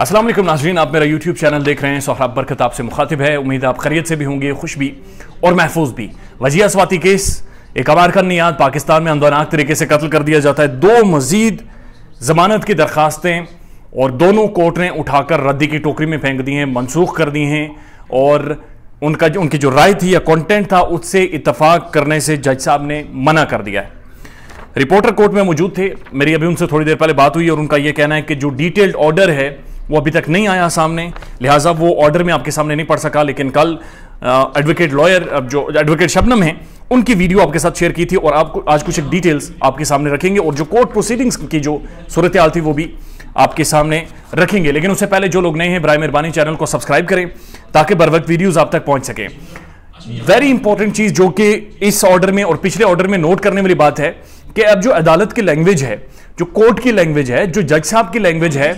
असलम नाजरीन आप मेरा यूट्यूब चैनल देख रहे हैं सोहराब बरकत आपसे मुखातिब है उम्मीद आप खरीत से भी होंगे खुश भी और महफूज भी वजिया स्वाति केस एक अमेरिकन नियाद पाकिस्तान में अंदोनाक तरीके से कत्ल कर दिया जाता है दो मजीद जमानत की दरखास्तें और दोनों कोर्ट ने उठाकर रद्दी की टोकरी में फेंक दी हैं मनसूख कर दी हैं और उनका जो उनकी जो राय थी या कॉन्टेंट था उससे इतफाक करने से जज साहब ने मना कर दिया है रिपोर्टर कोर्ट में मौजूद थे मेरी अभी उनसे थोड़ी देर पहले बात हुई और उनका यह कहना है कि जो डिटेल्ड ऑर्डर है वो अभी तक नहीं आया सामने लिहाजा वो ऑर्डर में आपके सामने नहीं पढ़ सका लेकिन कल एडवोकेट लॉयर जो एडवोकेट शबनम है उनकी वीडियो आपके साथ शेयर की थी और आपको आज कुछ एक डिटेल्स आपके सामने रखेंगे और जो कोर्ट प्रोसीडिंग्स की जो सूरत हाल थी वो भी आपके सामने रखेंगे लेकिन उससे पहले जो लोग नए हैं ब्राय मेहरबानी चैनल को सब्सक्राइब करें ताकि बर वक्त वीडियोज आप तक पहुंच सकें वेरी इंपॉर्टेंट चीज जो कि इस ऑर्डर में और पिछले ऑर्डर में नोट करने वाली बात है कि अब जो अदालत की लैंग्वेज है जो कोर्ट की लैंग्वेज है जो जज साहब की लैंग्वेज है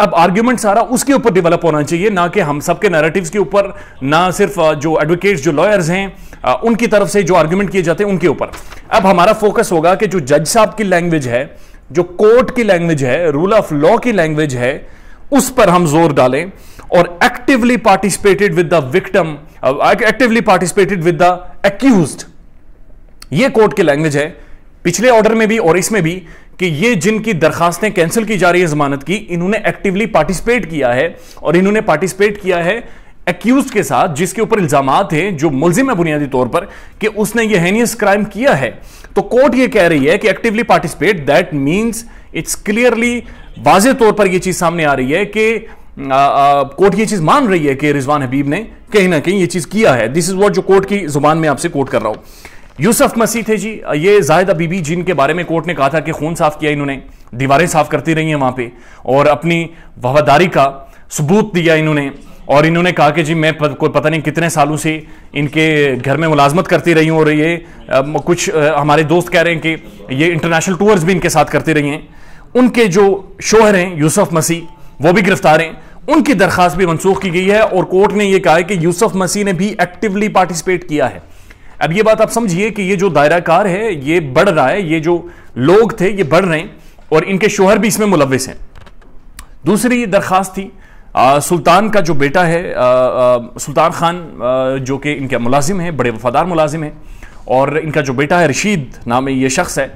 अब आर्ग्यूमेंट सारा उसके ऊपर डेवलप होना चाहिए ना कि हम सबके नैरेटिव्स के ऊपर ना सिर्फ जो एडवोकेट्स जो लॉयर्स हैं उनकी तरफ से जो आर्ग्यूमेंट किए जाते हैं उनके ऊपर अब हमारा फोकस होगा कि जो जज साहब की लैंग्वेज है जो कोर्ट की लैंग्वेज है रूल ऑफ लॉ की लैंग्वेज है उस पर हम जोर डालें और actively participated with the victim actively participated with the accused ये कोर्ट की लैंग्वेज है पिछले ऑर्डर में भी और इसमें भी कि ये जिनकी दरखास्तें कैंसिल की जा रही है जमानत की इन्होंने एक्टिवली पार्टिसिपेट किया है और इन्होंने पार्टिसिपेट किया है एक्यूज के साथ जिसके ऊपर इल्जाम हैं जो मुलजिम है बुनियादी तौर पर कि उसने ये हैनियस क्राइम किया है तो कोर्ट ये कह रही है कि actively participate that means it's clearly वाजे तौर पर यह चीज सामने आ रही है कि कोर्ट ये चीज मान रही है कि रिजवान हबीब ने कहीं ना कहीं ये चीज किया है दिस इज वॉट जो कोर्ट की जुबान में आपसे कोर्ट कर रहा हूं यूसुफ मसीह थे जी ये जायद अबीबी जिनके बारे में कोर्ट ने कहा था कि खून साफ किया इन्होंने दीवारें साफ करती रही हैं वहां पे और अपनी वफादारी का सबूत दिया इन्होंने और इन्होंने कहा कि जी मैं कोई पता नहीं कितने सालों से इनके घर में मुलाजमत करती रही हूँ और ये आ, कुछ आ, हमारे दोस्त कह रहे हैं कि ये इंटरनेशनल टूर्स भी इनके साथ करती रही हैं उनके जो शोहर हैं यूसुफ मसीह वो भी गिरफ्तार हैं उनकी दरखास्त भी मनसूख की गई है और कोर्ट ने यह कहा है कि यूसुफ मसीह ने भी एक्टिवली पार्टिसिपेट किया है अब ये बात आप समझिए कि ये जो दायराकार है ये बढ़ रहा है ये जो लोग थे ये बढ़ रहे हैं और इनके शोहर भी इसमें मुलविस हैं दूसरी दरख्वास्त थी आ, सुल्तान का जो बेटा है आ, आ, सुल्तान खान आ, जो कि इनका मुलाजिम है बड़े वफादार मुलाजिम है और इनका जो बेटा है रशीद नाम ये शख्स है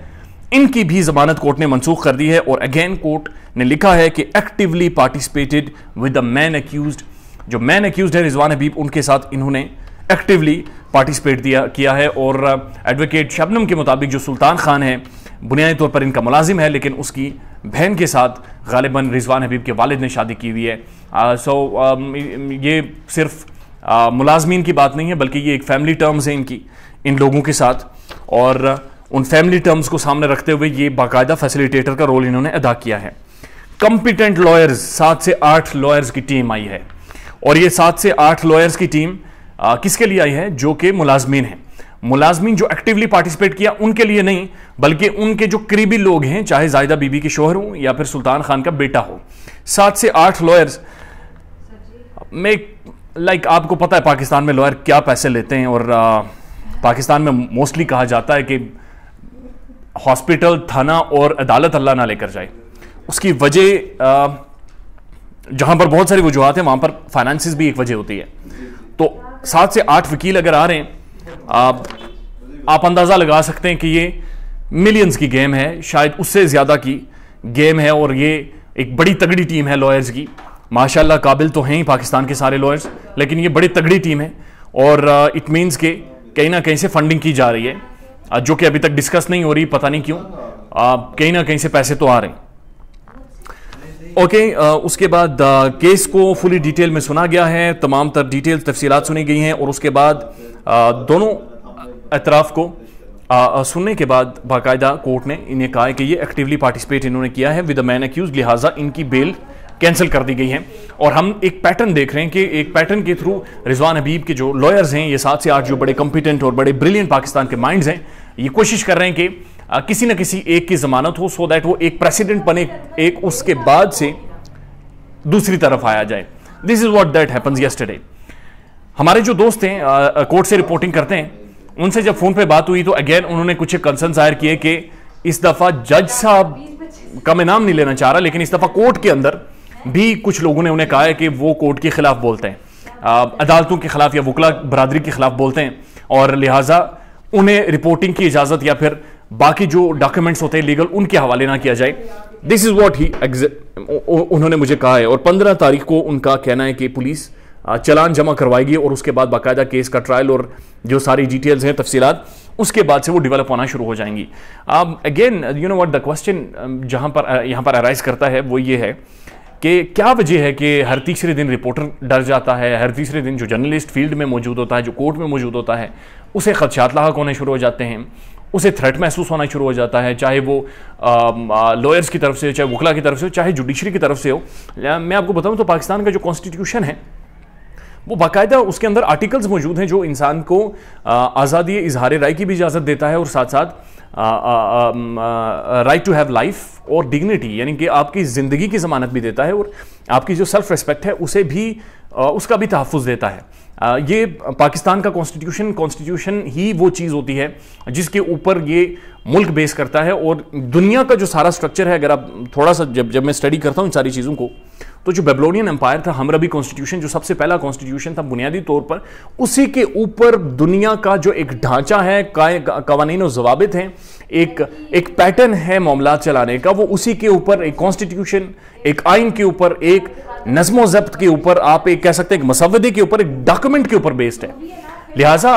इनकी भी जमानत कोर्ट ने मनसूख कर दी है और अगेन कोर्ट ने लिखा है कि actively participated with the main accused जो मैन एक्यूज है रिजवान हबीब उनके साथ इन्होंने एक्टिवली पार्टिसिपेट दिया किया है और एडवोकेट uh, शबनम के मुताबिक जो सुल्तान खान है बुनियादी तौर पर इनका मुलाजिम है लेकिन उसकी बहन के साथ गालिबा रिजवान हबीब के वालिद ने शादी की हुई है सो uh, um, ये सिर्फ uh, मुलाजमीन की बात नहीं है बल्कि ये एक फैमिली टर्म्स है इनकी इन लोगों के साथ और उन फैमिली टर्म्स को सामने रखते हुए ये बाकायदा फैसिलिटेटर का रोल इन्होंने अदा किया है कंपिटेंट लॉयर्स सात से आठ लॉयर्स की टीम आई है और ये सात से आठ लॉयर्स की टीम किसके लिए आई है जो कि मुलाजमीन है मुलाजमीन जो एक्टिवली पार्टिसिपेट किया उनके लिए नहीं बल्कि उनके जो करीबी लोग हैं चाहे जायदा बीबी के शोहर हों या फिर सुल्तान खान का बेटा हो सात से आठ लॉयर्स में लाइक आपको पता है पाकिस्तान में लॉयर क्या पैसे लेते हैं और आ, पाकिस्तान में मोस्टली कहा जाता है कि हॉस्पिटल थाना और अदालत अल्लाह ना लेकर जाए उसकी वजह जहां पर बहुत सारी वजूहत हैं वहां पर फाइनेंसिस भी एक वजह होती है तो सात से आठ वकील अगर आ रहे हैं आप आप अंदाज़ा लगा सकते हैं कि ये मिलियंस की गेम है शायद उससे ज़्यादा की गेम है और ये एक बड़ी तगड़ी टीम है लॉयर्स की माशाल्लाह काबिल तो हैं ही पाकिस्तान के सारे लॉयर्स लेकिन ये बड़ी तगड़ी टीम है और इट मीन्स के कहीं ना कहीं से फंडिंग की जा रही है जो कि अभी तक डिस्कस नहीं हो रही पता नहीं क्यों uh, कहीं ना कहीं से पैसे तो आ रहे हैं ओके okay, uh, उसके बाद केस uh, को फुली डिटेल में सुना गया है तमाम तर डिटेल तफसीलात सुनी गई हैं और उसके बाद uh, दोनों अतराफ़ को आ, सुनने के बाद बाकायदा कोर्ट ने इन्हें कहा है कि ये एक्टिवली पार्टिसिपेट इन्होंने किया है विद अ मैन एक्यूज लिहाजा इनकी बेल कैंसिल कर दी गई है और हम एक पैटर्न देख रहे हैं कि एक पैटर्न के थ्रू रिजवान हबीब के जो लॉयर्स हैं ये सात से आठ जो बड़े कॉम्पिटेंट और बड़े ब्रिलियंट पाकिस्तान के माइंड्स हैं ये कोशिश कर रहे हैं कि किसी न किसी एक की जमानत हो सो दैट वो एक प्रेसिडेंट बने एक उसके बाद से दूसरी तरफ आया जाए this is what that happens yesterday हमारे जो दोस्त हैं कोर्ट से रिपोर्टिंग करते हैं उनसे जब फोन पे बात हुई तो अगेन उन्होंने कुछ कंसर्न जाहिर किए कि इस दफा जज साहब का मैं नाम नहीं लेना चाह रहा लेकिन इस दफा कोर्ट के अंदर भी कुछ लोगों ने उन्हें कहा है कि वो कोर्ट के खिलाफ बोलते हैं अदालतों के खिलाफ या वकला बरदरी के खिलाफ बोलते हैं और लिहाजा उन्हें रिपोर्टिंग की इजाज़त या फिर बाकी जो डॉक्यूमेंट्स होते हैं लीगल उनके हवाले ना किया जाए दिस इज वॉट ही उन्होंने मुझे कहा है और पंद्रह तारीख को उनका कहना है कि पुलिस चलान जमा करवाएगी और उसके बाद बाकायदा केस का ट्रायल और जो सारी डिटेल्स हैं तफसीत उसके बाद से वो डेवलप होना शुरू हो जाएंगी अब again you know what the question जहां पर यहां पर अराइज करता है वो ये है कि क्या वजह है कि हर तीसरे दिन रिपोर्टर डर जाता है हर तीसरे दिन जो जर्नलिस्ट फील्ड में मौजूद होता है जो कोर्ट में मौजूद होता है उसे खदशात लाक होने शुरू हो जाते हैं उसे थ्रेट महसूस होना शुरू हो जाता है चाहे वो लॉयर्स की तरफ से हो चाहे वकला की तरफ से हो चाहे जुडिशरी की तरफ से हो मैं आपको बताऊं तो पाकिस्तान का जो कॉन्स्टिट्यूशन है वो बाकायदा उसके अंदर आर्टिकल्स मौजूद हैं जो इंसान को आज़ादी इजहार राय की भी इजाज़त देता है और साथ साथ राइट टू हैव लाइफ और डिग्निटी यानी कि आपकी ज़िंदगी की जमानत भी देता है और आपकी जो सेल्फ रिस्पेक्ट है उसे भी उसका भी तहफ़ देता है ये पाकिस्तान का कॉन्स्टिट्यूशन कॉन्स्टिट्यूशन ही वो चीज़ होती है जिसके ऊपर ये मुल्क बेस करता है और दुनिया का जो सारा स्ट्रक्चर है अगर आप थोड़ा सा जब जब मैं स्टडी करता हूँ इन सारी चीज़ों को तो जो बेबलोनियन एम्पायर था हमरबी कॉन्स्टिट्यूशन जो सबसे पहला कॉन्स्टिट्यूशन था बुनियादी तौर पर उसी के ऊपर दुनिया का जो एक ढांचा है कवानीन जवाबित हैं एक एक पैटर्न है मामला चलाने का वो उसी के ऊपर एक कॉन्स्टिट्यूशन एक आइन के ऊपर एक नज्मो जब्त के ऊपर आप एक कह सकते हैं एक मसवदे के ऊपर एक डॉक्यूमेंट के ऊपर बेस्ड है लिहाजा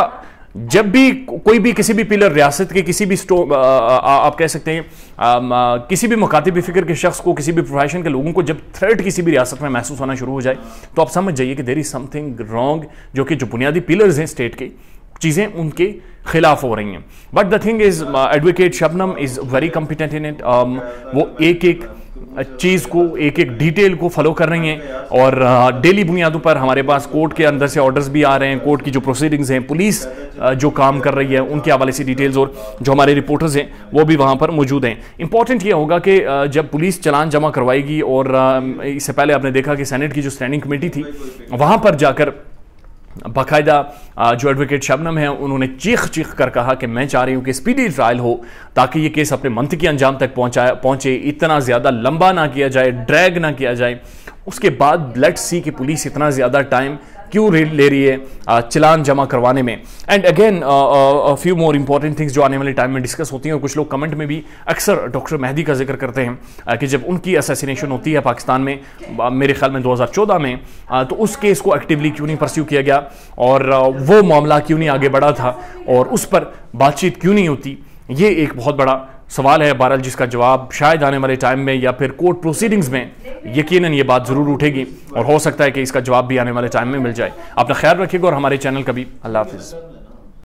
जब भी कोई भी किसी भी पिलर रियासत के किसी भी स्टो आ, आ, आप कह सकते हैं आ, किसी भी मकातबी फिक्र के शख्स को किसी भी प्रोफेशन के लोगों को जब थ्रेट किसी भी रियासत में महसूस होना शुरू हो जाए तो आप समझ जाइए कि देर इज़ समथिंग रॉन्ग जो कि जो बुनियादी पिलर्स हैं स्टेट के चीज़ें उनके खिलाफ हो रही हैं but the thing is advocate Shabnam is very competent in it वो एक एक चीज़ को एक एक डिटेल को फॉलो कर रही हैं और डेली बुनियादों पर हमारे पास कोर्ट के अंदर से ऑर्डर्स भी आ रहे हैं कोर्ट की जो प्रोसीडिंग्स हैं पुलिस जो काम कर रही है उनके हवाले से डिटेल्स और जो हमारे रिपोर्टर्स हैं वो भी वहाँ पर मौजूद हैं इंपॉर्टेंट ये होगा कि जब पुलिस चलान जमा करवाएगी और इससे पहले आपने देखा कि सेनेट की जो स्टैंडिंग कमेटी थी वहाँ पर जाकर बाकायदा जो एडवोकेट शबनम है उन्होंने चीख चीख कर कहा कि मैं चाह रही हूं कि स्पीडी ट्रायल हो ताकि ये केस अपने के अंजाम तक पहुंचाए पहुंचे इतना ज़्यादा लंबा ना किया जाए ड्रैग ना किया जाए उसके बाद लेट्स सी कि पुलिस इतना ज़्यादा टाइम क्यों ले रही है चलान जमा करवाने में and again few more important things जो आने वाले टाइम में डिस्कस होती हैं और कुछ लोग कमेंट में भी अक्सर डॉक्टर मेहदी का जिक्र करते हैं कि जब उनकी असेसिनेशन होती है पाकिस्तान में मेरे ख्याल में 2014 में तो उस केस को एक्टिवली क्यों नहीं परस्यू किया गया और वो मामला क्यों नहीं आगे बढ़ा था और उस पर बातचीत क्यों नहीं होती ये एक बहुत बड़ा सवाल है बहरहाल जिसका जवाब शायद आने वाले टाइम में या फिर कोर्ट प्रोसीडिंग्स में यकीनन ये बात ज़रूर उठेगी और हो सकता है कि इसका जवाब भी आने वाले टाइम में मिल जाए अपना ख्याल रखिएगा और हमारे चैनल का भी अल्लाह हाफिज़